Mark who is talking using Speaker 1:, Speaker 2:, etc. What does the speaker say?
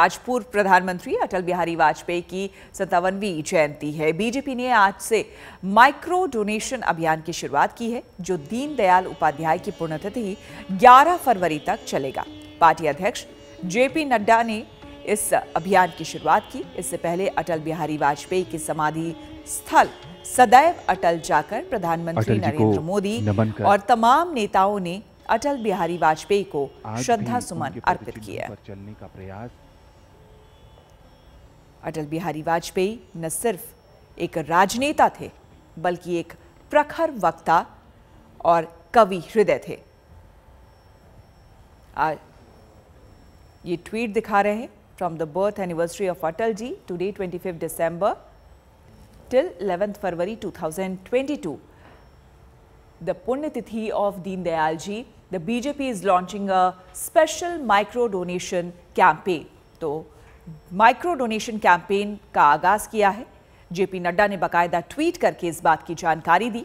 Speaker 1: आज पूर्व प्रधानमंत्री अटल बिहारी वाजपेयी की सत्तावनवी जयंती है बीजेपी ने आज से माइक्रो डोनेशन अभियान की शुरुआत की है जो दीनदयाल उपाध्याय की पुण्यतिथि 11 फरवरी तक चलेगा पार्टी अध्यक्ष जेपी नड्डा ने इस अभियान की शुरुआत की इससे पहले अटल बिहारी वाजपेयी की समाधि स्थल सदैव अटल जाकर प्रधानमंत्री नरेंद्र मोदी और तमाम नेताओं ने अटल बिहारी वाजपेयी को श्रद्धा सुमन अर्पित किया
Speaker 2: चलने का प्रयास
Speaker 1: अटल बिहारी वाजपेयी न सिर्फ एक राजनेता थे बल्कि एक प्रखर वक्ता और कवि हृदय थे आज ये ट्वीट दिखा रहे हैं from the birth anniversary of Atal ji twenty fifth December till eleventh February two thousand twenty two the पुण्यतिथि of Deendayal ji the BJP is launching a special micro donation campaign तो माइक्रो डोनेशन कैंपेन का आगाज किया है जेपी नड्डा ने बाकायदा ट्वीट करके इस बात की जानकारी दी